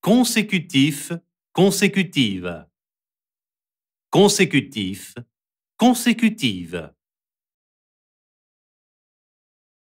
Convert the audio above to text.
consécutif, consécutive. Consécutif, consécutive.